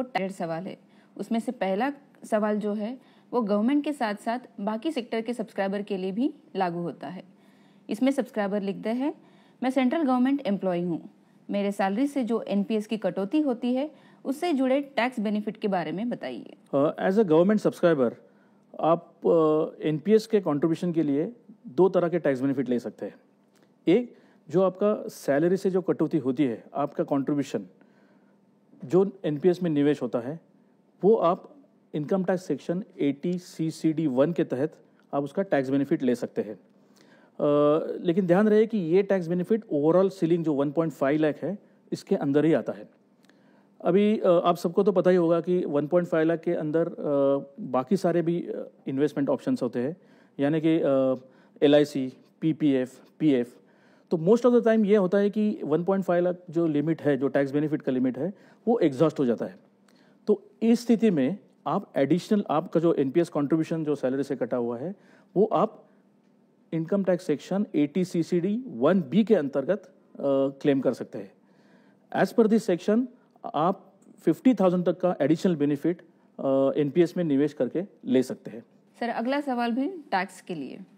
वो टाइड सवाल है उसमें से पहला सवाल जो है वो गवर्नमेंट के साथ साथ बाकी सेक्टर के सब्सक्राइबर के लिए भी लागू होता है इसमें सब्सक्राइबर लिखते हैं मैं सेंट्रल गवर्नमेंट एम्प्लॉय हूँ मेरे सैलरी से जो एन की कटौती होती है उससे जुड़े टैक्स बेनिफिट के बारे में बताइए एज अ गवर्नमेंट सब्सक्राइबर आप एन uh, के कॉन्ट्रीब्यूशन के लिए दो तरह के टैक्स बेनिफिट ले सकते हैं एक जो आपका सैलरी से जो कटौती होती है आपका कॉन्ट्रीब्यूशन जो एन में निवेश होता है वो आप income tax section T C C D one के तहत आप उसका टैक्स बेनिफिट ले सकते हैं लेकिन ध्यान रहे कि ये टैक्स बेनिफिट ओवरऑल सीलिंग जो 1.5 लाख है इसके अंदर ही आता है अभी आ, आप सबको तो पता ही होगा कि 1.5 लाख के अंदर आ, बाकी सारे भी इन्वेस्टमेंट ऑप्शंस होते हैं यानी कि L I C P P F P F तो मोस्ट ऑफ द टाइम ये होता है कि 1.5 लाख जो लिमिट है जो टैक्स बेनिफिट का लिमिट है वो एग्जॉस्ट हो जाता है तो इस स्थिति में आप एडिशनल आपका जो एन कॉन्ट्रीब्यूशन जो सैलरी से कटा हुआ है वो आप income tax section eighty C C D one B के अंतर्गत क्लेम कर सकते हैं एज पर दिस सेक्शन आप फिफ्टी थाउजेंड तक का additional benefit N P S में निवेश करके ले सकते हैं सर अगला सवाल भी टैक्स के लिए